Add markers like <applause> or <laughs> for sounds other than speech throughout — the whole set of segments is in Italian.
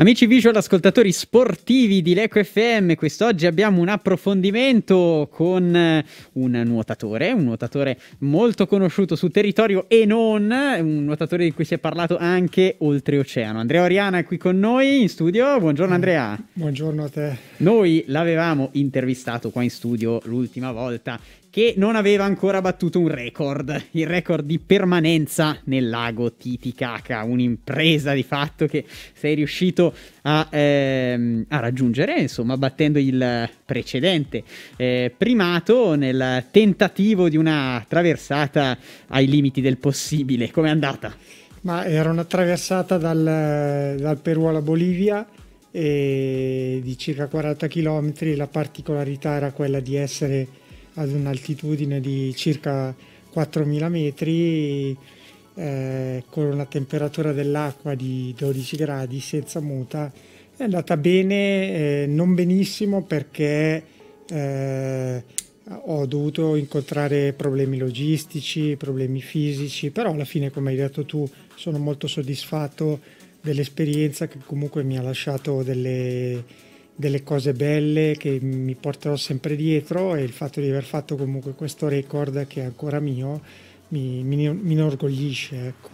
Amici visual ascoltatori sportivi di Leco FM, quest'oggi abbiamo un approfondimento con eh, un nuotatore, un nuotatore molto conosciuto sul territorio e non, un nuotatore di cui si è parlato anche oltreoceano. Andrea Oriana è qui con noi in studio, buongiorno eh, Andrea. Buongiorno a te. Noi l'avevamo intervistato qua in studio l'ultima volta che non aveva ancora battuto un record, il record di permanenza nel lago Titicaca, un'impresa di fatto che sei riuscito a, ehm, a raggiungere, insomma, battendo il precedente eh, primato nel tentativo di una traversata ai limiti del possibile. Come è andata? Ma era una traversata dal, dal Perù alla Bolivia di circa 40 km, la particolarità era quella di essere ad un'altitudine di circa 4.000 metri eh, con una temperatura dell'acqua di 12 gradi senza muta. È andata bene, eh, non benissimo perché eh, ho dovuto incontrare problemi logistici, problemi fisici, però alla fine, come hai detto tu, sono molto soddisfatto dell'esperienza che comunque mi ha lasciato delle delle cose belle che mi porterò sempre dietro e il fatto di aver fatto comunque questo record che è ancora mio mi, mi, mi inorgoglisce. Ecco.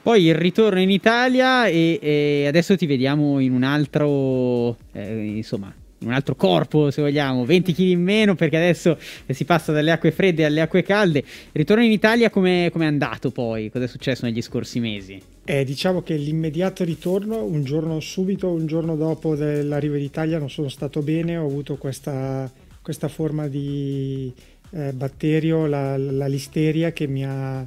Poi il ritorno in Italia e, e adesso ti vediamo in un altro, eh, insomma, in un altro corpo, se vogliamo, 20 kg in meno perché adesso si passa dalle acque fredde alle acque calde. ritorno in Italia come è andato poi? Cosa è successo negli scorsi mesi? Eh, diciamo che l'immediato ritorno, un giorno subito, un giorno dopo dell'arrivo in Italia, non sono stato bene, ho avuto questa, questa forma di eh, batterio, la, la, listeria che mi, ha,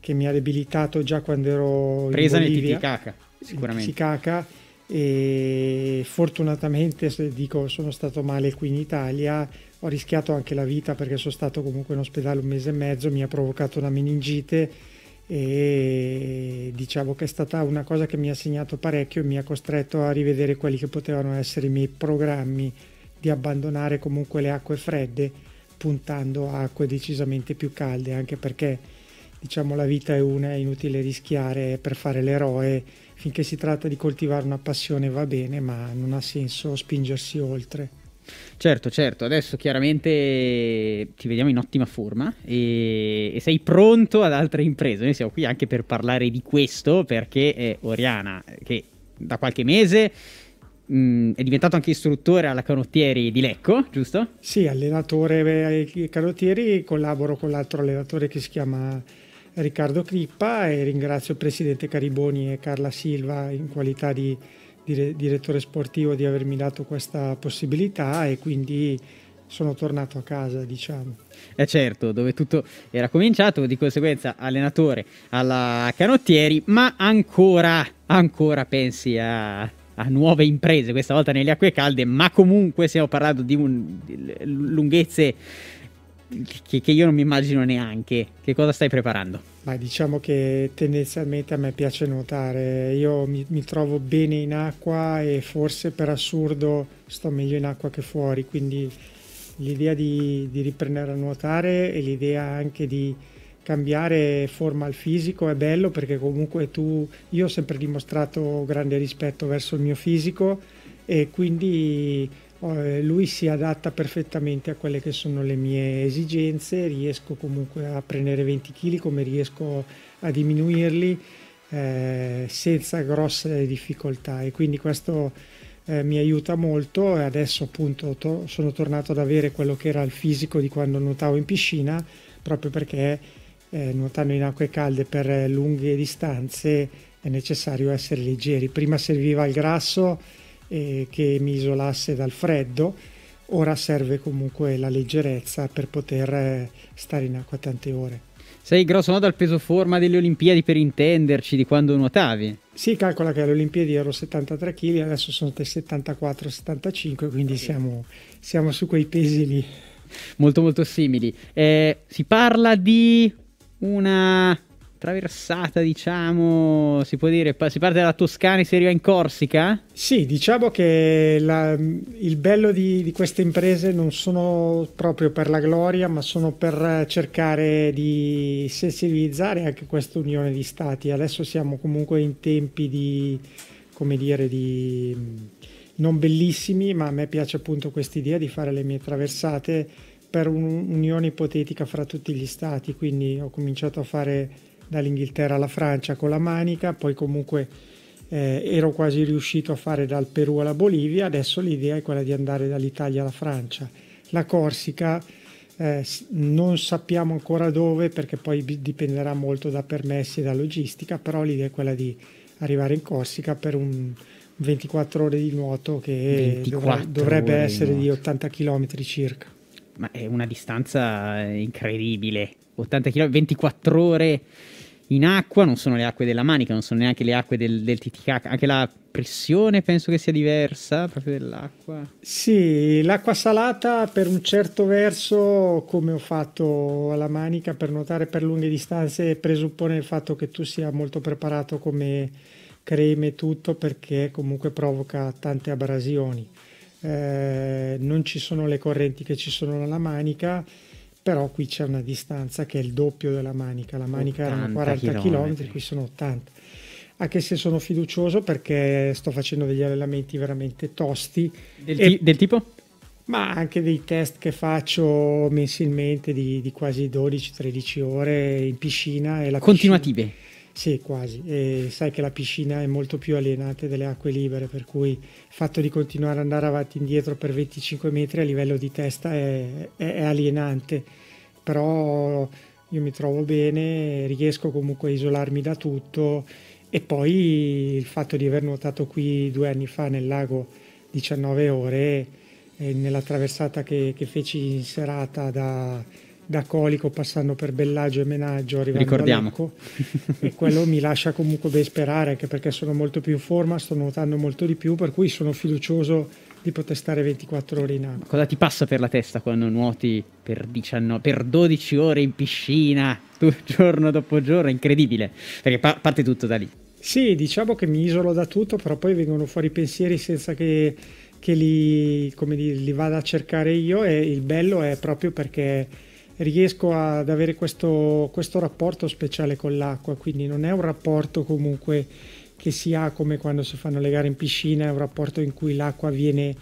che mi ha debilitato già quando ero presa in Bolivia, nel Titicaca, sicuramente. In Titicaca, e fortunatamente, se dico sono stato male qui in Italia, ho rischiato anche la vita perché sono stato comunque in ospedale un mese e mezzo, mi ha provocato una meningite e diciamo che è stata una cosa che mi ha segnato parecchio e mi ha costretto a rivedere quelli che potevano essere i miei programmi di abbandonare comunque le acque fredde puntando a acque decisamente più calde anche perché diciamo la vita è una è inutile rischiare per fare l'eroe finché si tratta di coltivare una passione va bene ma non ha senso spingersi oltre Certo, certo, adesso chiaramente ti vediamo in ottima forma e, e, sei pronto ad altre imprese. Noi siamo qui anche per parlare di questo perché eh, Oriana, che da qualche mese mh, mm, è diventato anche istruttore alla canottieri di Lecco, giusto? Sì, allenatore ai eh, canottieri, collaboro con l'altro allenatore che si chiama Riccardo Crippa e ringrazio il presidente Cariboni e Carla Silva in qualità di dire, direttore sportivo di avermi dato questa possibilità e quindi sono tornato a casa, diciamo. Eh certo, dove tutto era cominciato, di conseguenza allenatore alla Canottieri, ma ancora, ancora pensi a a nuove imprese, questa volta nelle acque calde, ma comunque stiamo parlando di, un, di lunghezze che, che, io non mi immagino neanche. Che cosa stai preparando? Ma diciamo che tendenzialmente a me piace nuotare, io mi, mi, trovo bene in acqua e forse per assurdo sto meglio in acqua che fuori, quindi l'idea di, di riprendere a nuotare e l'idea anche di cambiare forma al fisico è bello perché comunque tu, io ho sempre dimostrato grande rispetto verso il mio fisico e quindi eh, lui si adatta perfettamente a quelle che sono le mie esigenze, riesco comunque a prendere 20 kg come riesco a diminuirli eh, senza grosse difficoltà e quindi questo eh, mi aiuta molto e adesso appunto to sono tornato ad avere quello che era il fisico di quando nuotavo in piscina proprio perché eh, nuotando in acque calde per lunghe distanze è necessario essere leggeri prima serviva il grasso eh, che mi isolasse dal freddo, ora serve comunque la leggerezza per poter eh, stare in acqua tante ore. Sei grosso modo al peso forma delle Olimpiadi per intenderci di quando nuotavi? Sì, calcola che alle Olimpiadi ero 73 kg, adesso sono 74-75, quindi siamo, siamo, su quei pesi lì. Molto molto simili. Eh, si parla di una traversata, diciamo, si può dire, si parte dalla Toscana e si arriva in Corsica? Sì, diciamo che la, il bello di, di, queste imprese non sono proprio per la gloria, ma sono per cercare di sensibilizzare anche questa unione di stati. Adesso siamo comunque in tempi di, come dire, di non bellissimi, ma a me piace appunto questa idea di fare le mie traversate per un'unione ipotetica fra tutti gli stati, quindi ho cominciato a fare dall'Inghilterra alla Francia con la Manica, poi comunque eh, ero quasi riuscito a fare dal Perù alla Bolivia, adesso l'idea è quella di andare dall'Italia alla Francia. La Corsica eh, non sappiamo ancora dove perché poi dipenderà molto da permessi e da logistica, però l'idea è quella di arrivare in Corsica per un 24 ore di nuoto che dovre- dovrebbe essere di, di 80 km circa. Ma è una distanza eh, incredibile, 80 km, 24 ore in acqua, non sono le acque della Manica, non sono neanche le acque del, del Titicaca, anche la pressione penso che sia diversa proprio dell'acqua. Sì, l'acqua salata per un certo verso, come ho fatto alla Manica, per nuotare per lunghe distanze presuppone il fatto che tu sia molto preparato come creme e tutto perché comunque provoca tante abrasioni. Eh, non ci sono le correnti che ci sono alla Manica però qui c'è una distanza che è il doppio della manica, la manica era 40 km, km, qui sono 80. Anche se sono fiducioso perché sto facendo degli allenamenti veramente tosti. Del, e, del tipo? Ma anche dei test che faccio mensilmente di, di quasi 12-13 ore in piscina. E la Continuative? Piscina sì, quasi. E sai che la piscina è molto più alienante delle acque libere, per cui il fatto di continuare ad andare avanti e indietro per 25 metri a livello di testa è, è, è alienante. Però io mi trovo bene, riesco comunque a isolarmi da tutto e poi il fatto di aver nuotato qui due anni fa nel lago 19 ore, eh, nella traversata che, che feci in serata da, da Colico passando per Bellagio e Menaggio arrivando a Lecco e quello mi lascia comunque ben sperare anche perché sono molto più in forma, sto nuotando molto di più per cui sono fiducioso di poter stare 24 ore in acqua. Cosa ti passa per la testa quando nuoti per, 19, per 12 ore in piscina, tu, giorno dopo giorno? È incredibile, perché pa- parte tutto da lì. Sì, diciamo che mi isolo da tutto, però poi vengono fuori pensieri senza che, che li, dire, li vada a cercare io e il bello è proprio perché riesco ad avere questo, questo rapporto speciale con l'acqua, quindi non è un rapporto comunque che si ha come quando si fanno le gare in piscina, è un rapporto in cui l'acqua viene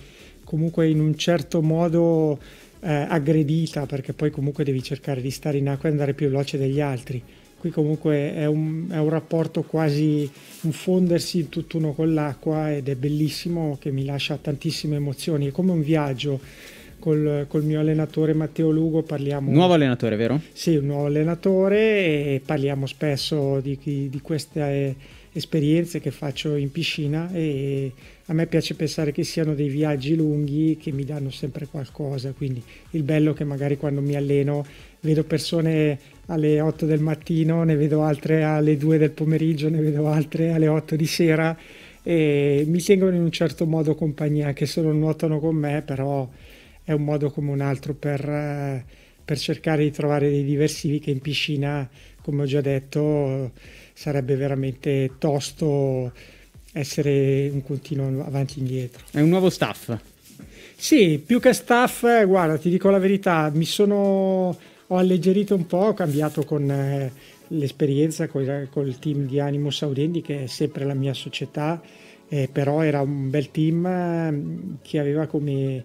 comunque in un certo modo eh, aggredita perché poi comunque devi cercare di stare in acqua e andare più veloce degli altri. Qui comunque è un, è un rapporto quasi un fondersi tutt'uno con l'acqua ed è bellissimo che mi lascia tantissime emozioni, è come un viaggio col, col, mio allenatore Matteo Lugo parliamo... Nuovo allenatore, vero? Sì, un nuovo allenatore e parliamo spesso di, di queste eh, esperienze che faccio in piscina e a me piace pensare che siano dei viaggi lunghi che mi danno sempre qualcosa, quindi il bello è che magari quando mi alleno vedo persone alle 8 del mattino, ne vedo altre alle 2 del pomeriggio, ne vedo altre alle 8 di sera e mi tengono in un certo modo compagnia, anche se non nuotano con me, però è un modo come un altro per, eh, per cercare di trovare dei diversivi che in piscina, come ho già detto, sarebbe veramente tosto essere un continuo avanti e indietro. È un nuovo staff? Sì, più che staff, eh, guarda, ti dico la verità, mi sono ho alleggerito un po', ho cambiato con eh, l'esperienza con il team di Animo Saudendi, che è sempre la mia società, eh, però era un bel team eh, che aveva come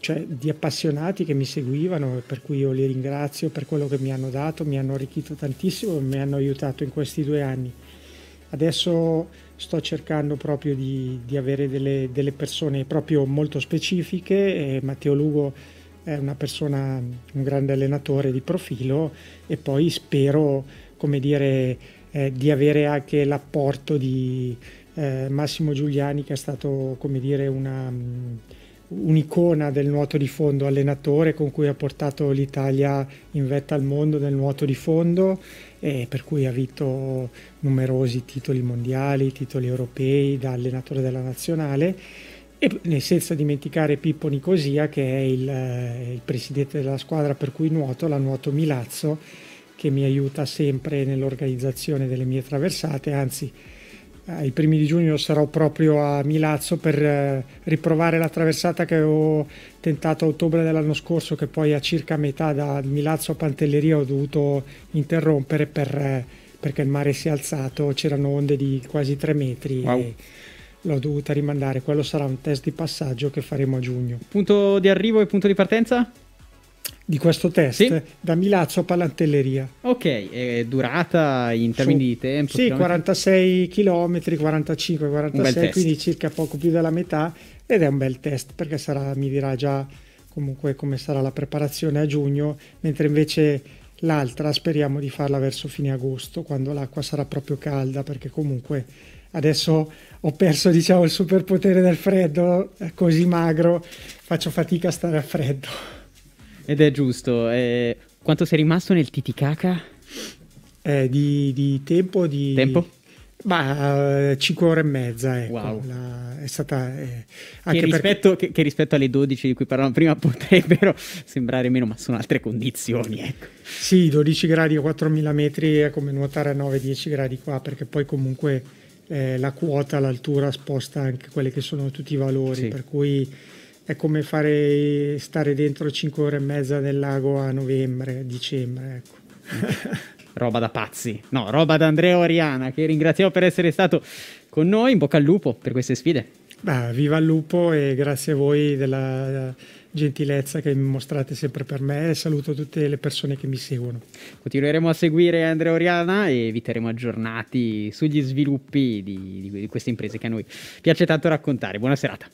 cioè, di appassionati che mi seguivano, per cui io li ringrazio per quello che mi hanno dato, mi hanno arricchito tantissimo, e mi hanno aiutato in questi due anni. Adesso sto cercando proprio di, di avere delle, delle, persone proprio molto specifiche. Matteo Lugo è una persona, un grande allenatore di profilo e poi spero, come dire, eh, di avere anche l'apporto di eh, Massimo Giuliani che è stato, come dire, una un'icona del nuoto di fondo, allenatore con cui ha portato l'Italia in vetta al mondo nel nuoto di fondo e per cui ha vinto numerosi titoli mondiali, titoli europei da allenatore della nazionale e senza dimenticare Pippo Nicosia che è il, eh, il presidente della squadra per cui nuoto, la Nuoto Milazzo, che mi aiuta sempre nell'organizzazione delle mie traversate, anzi ai primi di giugno sarò proprio a Milazzo per eh, riprovare la traversata che ho tentato a ottobre dell'anno scorso, che poi a circa metà da Milazzo a Pantelleria ho dovuto interrompere per, eh, perché il mare si è alzato, c'erano onde di quasi 3 metri. Wow. E, l'ho dovuta rimandare, quello sarà un test di passaggio che faremo a giugno. Punto di arrivo e punto di partenza? di questo test sì? da Milazzo a Palantelleria. Ok, è durata in termini Su, di tempo? Sì, 46 km, 45, 46, quindi circa poco più della metà ed è un bel test perché sarà, mi dirà già comunque come sarà la preparazione a giugno, mentre invece l'altra speriamo di farla verso fine agosto quando l'acqua sarà proprio calda perché comunque adesso ho perso diciamo il superpotere del freddo così magro faccio fatica a stare a freddo ed è giusto. Eh, quanto sei rimasto nel Titicaca? Eh, di, di, tempo di... Tempo? Bah, eh, 5 ore e mezza, ecco. Wow. La, è stata... Eh, anche che, rispetto, perché... che, che, rispetto, alle 12 di cui parlavamo prima <laughs> potrebbero sembrare meno, ma sono altre condizioni, ecco. Sì, 12 gradi a 4.000 metri è come nuotare a 9-10 gradi qua, perché poi comunque eh, la quota, l'altura sposta anche quelli che sono tutti i valori, sì. per cui è come fare stare dentro 5 ore e mezza nel lago a novembre, dicembre, ecco. <laughs> roba da pazzi. No, roba da Andrea Oriana, che ringraziamo per essere stato con noi. In bocca al lupo per queste sfide. Bah, viva il lupo e grazie a voi della gentilezza che mostrate sempre per me e saluto tutte le persone che mi seguono. Continueremo a seguire Andrea Oriana e vi terremo aggiornati sugli sviluppi di, di queste imprese che a noi piace tanto raccontare. Buona serata.